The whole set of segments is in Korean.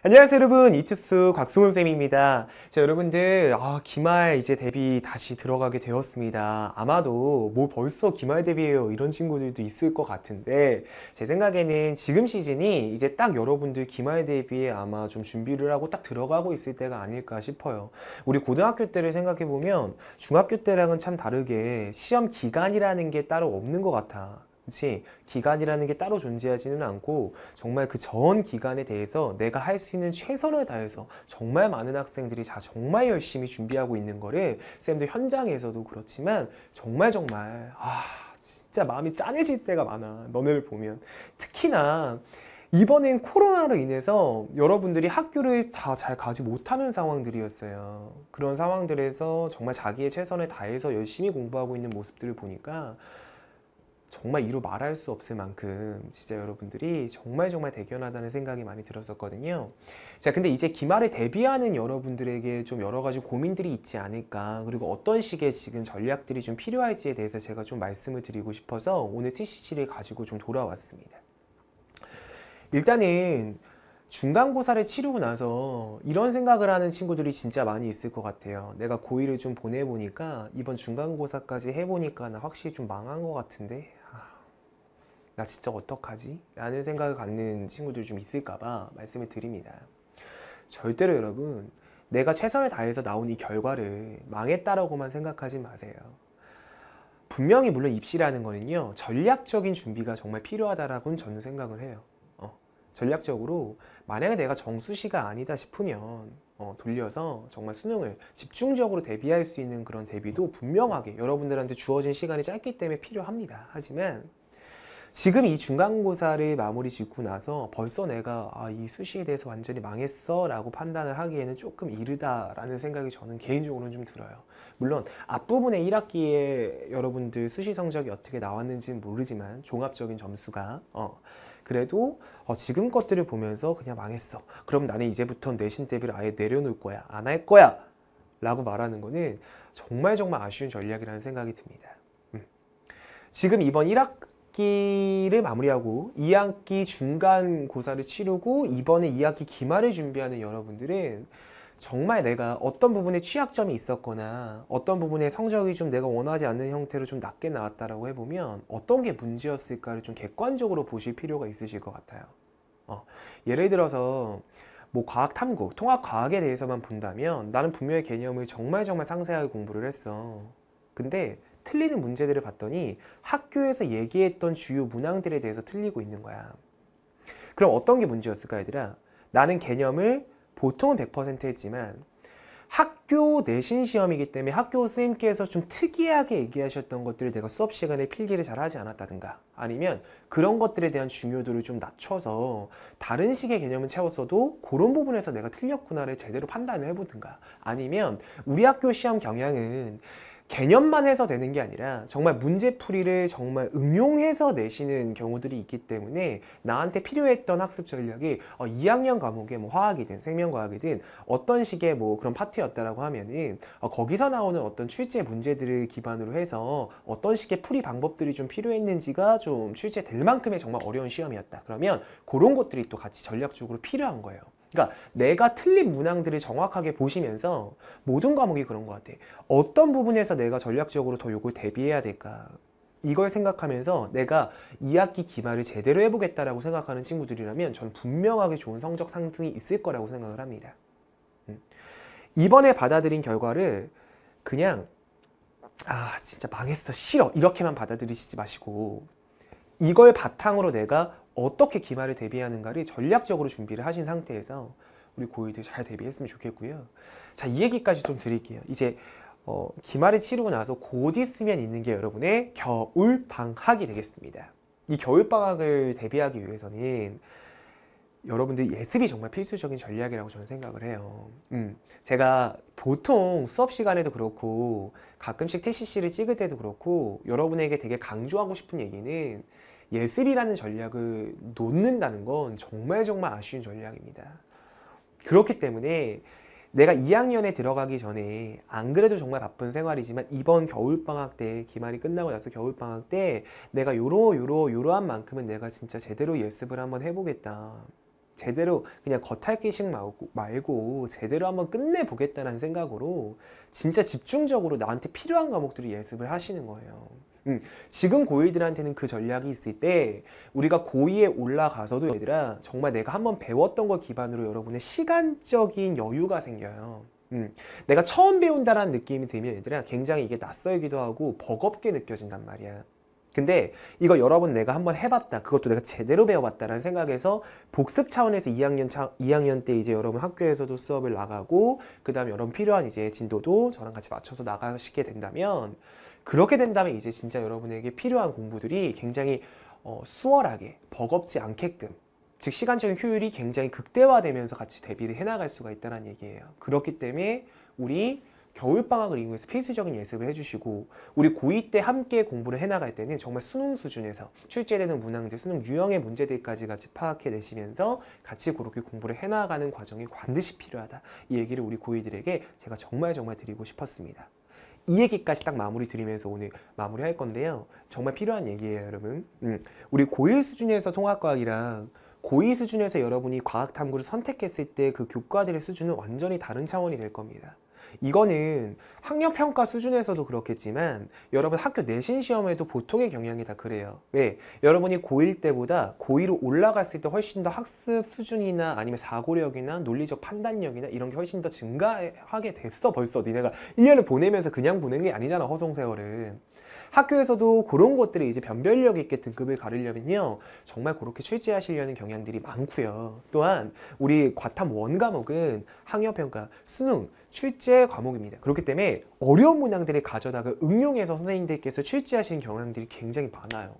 안녕하세요 여러분 이투스 곽승훈 쌤입니다 자 여러분들 아, 기말 이제 데뷔 다시 들어가게 되었습니다 아마도 뭐 벌써 기말 데뷔예요 이런 친구들도 있을 것 같은데 제 생각에는 지금 시즌이 이제 딱 여러분들 기말 데뷔에 아마 좀 준비를 하고 딱 들어가고 있을 때가 아닐까 싶어요 우리 고등학교 때를 생각해 보면 중학교 때랑은 참 다르게 시험 기간이라는 게 따로 없는 것 같아 지 기간이라는 게 따로 존재하지는 않고 정말 그 전 기간에 대해서 내가 할 수 있는 최선을 다해서 정말 많은 학생들이 자 정말 열심히 준비하고 있는 거를 쌤들 현장에서도 그렇지만 정말 정말 아 진짜 마음이 짠해질 때가 많아 너네를 보면 특히나 이번엔 코로나로 인해서 여러분들이 학교를 다 잘 가지 못하는 상황들이었어요. 그런 상황들에서 정말 자기의 최선을 다해서 열심히 공부하고 있는 모습들을 보니까 정말 이루 말할 수 없을 만큼 진짜 여러분들이 정말 정말 대견하다는 생각이 많이 들었었거든요. 자, 근데 이제 기말에 대비하는 여러분들에게 좀 여러 가지 고민들이 있지 않을까 그리고 어떤 식의 지금 전략들이 좀 필요할지에 대해서 제가 좀 말씀을 드리고 싶어서 오늘 TCC를 가지고 좀 돌아왔습니다. 일단은 중간고사를 치르고 나서 이런 생각을 하는 친구들이 진짜 많이 있을 것 같아요 내가 고의를좀 보내보니까 이번 중간고사까지 해보니까 나 확실히 좀 망한 것 같은데 나 진짜 어떡하지? 라는 생각을 갖는 친구들이 좀 있을까봐 말씀을 드립니다. 절대로 여러분 내가 최선을 다해서 나온 이 결과를 망했다라고만 생각하지 마세요. 분명히 물론 입시라는 거는요 전략적인 준비가 정말 필요하다라고는 저는 생각을 해요. 어, 전략적으로 만약에 내가 정수시가 아니다 싶으면 어, 돌려서 정말 수능을 집중적으로 대비할 수 있는 그런 대비도 분명하게 여러분들한테 주어진 시간이 짧기 때문에 필요합니다. 하지만 지금 이 중간고사를 마무리 짓고 나서 벌써 내가 아, 이 수시에 대해서 완전히 망했어 라고 판단을 하기에는 조금 이르다라는 생각이 저는 개인적으로는 좀 들어요. 물론 앞부분에 1학기에 여러분들 수시 성적이 어떻게 나왔는지는 모르지만 종합적인 점수가 어, 그래도 어, 지금 것들을 보면서 그냥 망했어. 그럼 나는 이제부터 내신 대비를 아예 내려놓을 거야. 안 할 거야. 라고 말하는 거는 정말 정말 아쉬운 전략이라는 생각이 듭니다. 음. 지금 이번 1학, 2학기를 마무리하고 2학기 중간 고사를 치르고 이번에 2학기 기말을 준비하는 여러분들은 정말 내가 어떤 부분에 취약점이 있었거나 어떤 부분에 성적이 좀 내가 원하지 않는 형태로 좀 낮게 나왔다라고 해보면 어떤 게 문제였을까를 좀 객관적으로 보실 필요가 있으실 것 같아요. 어, 예를 들어서 뭐 과학 탐구, 통합 과학에 대해서만 본다면 나는 분명히 개념을 정말 정말 상세하게 공부를 했어. 근데 틀리는 문제들을 봤더니 학교에서 얘기했던 주요 문항들에 대해서 틀리고 있는 거야. 그럼 어떤 게 문제였을까 얘들아? 나는 개념을 보통은 100% 했지만 학교 내신 시험이기 때문에 학교 선생님께서 좀 특이하게 얘기하셨던 것들을 내가 수업 시간에 필기를 잘 하지 않았다든가 아니면 그런 것들에 대한 중요도를 좀 낮춰서 다른 식의 개념을 채웠어도 그런 부분에서 내가 틀렸구나를 제대로 판단을 해보든가 아니면 우리 학교 시험 경향은 개념만 해서 되는 게 아니라 정말 문제풀이를 정말 응용해서 내시는 경우들이 있기 때문에 나한테 필요했던 학습 전략이 어, 2학년 과목에뭐 화학이든 생명과학이든 어떤 식의 뭐 그런 파트였다라고 하면은 어, 거기서 나오는 어떤 출제 문제들을 기반으로 해서 어떤 식의 풀이 방법들이 좀 필요했는지가 좀 출제될 만큼의 정말 어려운 시험이었다. 그러면 그런 것들이 또 같이 전략적으로 필요한 거예요. 그러니까 내가 틀린 문항들을 정확하게 보시면서 모든 과목이 그런 것 같아. 어떤 부분에서 내가 전략적으로 더 요걸 대비해야 될까? 이걸 생각하면서 내가 2학기 기말을 제대로 해보겠다라고 생각하는 친구들이라면 전 분명하게 좋은 성적 상승이 있을 거라고 생각을 합니다. 음. 이번에 받아들인 결과를 그냥 아 진짜 망했어 싫어 이렇게만 받아들이시지 마시고 이걸 바탕으로 내가 어떻게 기말을 대비하는가를 전략적으로 준비를 하신 상태에서 우리 고1들잘 대비했으면 좋겠고요. 자, 이 얘기까지 좀 드릴게요. 이제 어, 기말을 치르고 나서 곧 있으면 있는 게 여러분의 겨울방학이 되겠습니다. 이 겨울방학을 대비하기 위해서는 여러분들 예습이 정말 필수적인 전략이라고 저는 생각을 해요. 음, 제가 보통 수업 시간에도 그렇고 가끔씩 TCC를 찍을 때도 그렇고 여러분에게 되게 강조하고 싶은 얘기는 예습이라는 전략을 놓는다는 건 정말 정말 아쉬운 전략입니다. 그렇기 때문에 내가 2학년에 들어가기 전에 안 그래도 정말 바쁜 생활이지만 이번 겨울방학 때 기말이 끝나고 나서 겨울방학 때 내가 요러 요러 요러한 만큼은 내가 진짜 제대로 예습을 한번 해보겠다. 제대로 그냥 겉핥기식 말고, 제대로 한번 끝내보겠다는 생각으로 진짜 집중적으로 나한테 필요한 과목들을 예습을 하시는 거예요. 음, 지금 고이들한테는 그 전략이 있을 때 우리가 고이에 올라가서도 얘들아 정말 내가 한번 배웠던 걸 기반으로 여러분의 시간적인 여유가 생겨요. 음, 내가 처음 배운다라는 느낌이 들면 얘들아 굉장히 이게 낯설기도 하고 버겁게 느껴진단 말이야. 근데 이거 여러 분 내가 한번 해봤다 그것도 내가 제대로 배워봤다라는 생각에서 복습 차원에서 2학년 차, 2학년 때 이제 여러분 학교에서도 수업을 나가고 그 다음에 여러분 필요한 이제 진도도 저랑 같이 맞춰서 나가시게 된다면 그렇게 된다면 이제 진짜 여러분에게 필요한 공부들이 굉장히 어, 수월하게 버겁지 않게끔 즉 시간적인 효율이 굉장히 극대화되면서 같이 대비를 해나갈 수가 있다는 얘기예요. 그렇기 때문에 우리 겨울방학을 이용해서 필수적인 예습을 해주시고 우리 고2 때 함께 공부를 해나갈 때는 정말 수능 수준에서 출제되는 문항들, 수능 유형의 문제들까지 같이 파악해내시면서 같이 그렇게 공부를 해나가는 과정이 반드시 필요하다. 이 얘기를 우리 고2들에게 제가 정말 정말 드리고 싶었습니다. 이 얘기까지 딱 마무리 드리면서 오늘 마무리 할 건데요. 정말 필요한 얘기예요, 여러분. 음, 우리 고1 수준에서 통합과학이랑 고2 수준에서 여러분이 과학탐구를 선택했을 때 그 교과들의 수준은 완전히 다른 차원이 될 겁니다. 이거는 학력평가 수준에서도 그렇겠지만 여러분 학교 내신 시험에도 보통의 경향이 다 그래요. 왜? 여러분이 고1 때보다 고2로 올라갔을 때 훨씬 더 학습 수준이나 아니면 사고력이나 논리적 판단력이나 이런 게 훨씬 더 증가하게 됐어 벌써 니네가 1년을 보내면서 그냥 보낸 게 아니잖아 허송세월은. 학교에서도 그런 것들을 이제 변별력 있게 등급을 가르려면요 정말 그렇게 출제하시려는 경향들이 많고요 또한 우리 과탐 원 과목은 학력평가, 수능, 출제 과목입니다 그렇기 때문에 어려운 문항들을 가져다가 응용해서 선생님들께서 출제하시는 경향들이 굉장히 많아요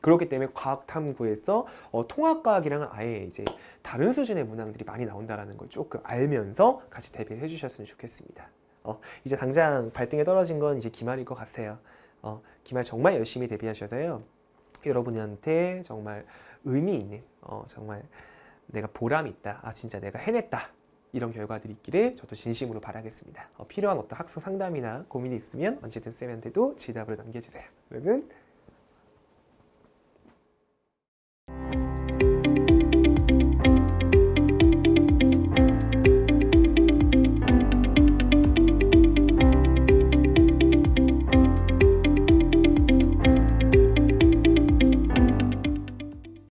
그렇기 때문에 과학탐구에서 어, 통합과학이랑은 아예 이제 다른 수준의 문항들이 많이 나온다는 걸 조금 알면서 같이 대비를 해주셨으면 좋겠습니다. 어, 이제 당장 발등에 떨어진 건 이제 기말일 것 같아요. 어, 기말 정말 열심히 대비하셔서요. 여러분한테 정말 의미 있는 어, 정말 내가 보람이 있다. 아 진짜 내가 해냈다. 이런 결과들이 있기를 저도 진심으로 바라겠습니다. 어, 필요한 어떤 학습 상담이나 고민이 있으면 언제든 쌤한테도 지답을 남겨주세요. 여러분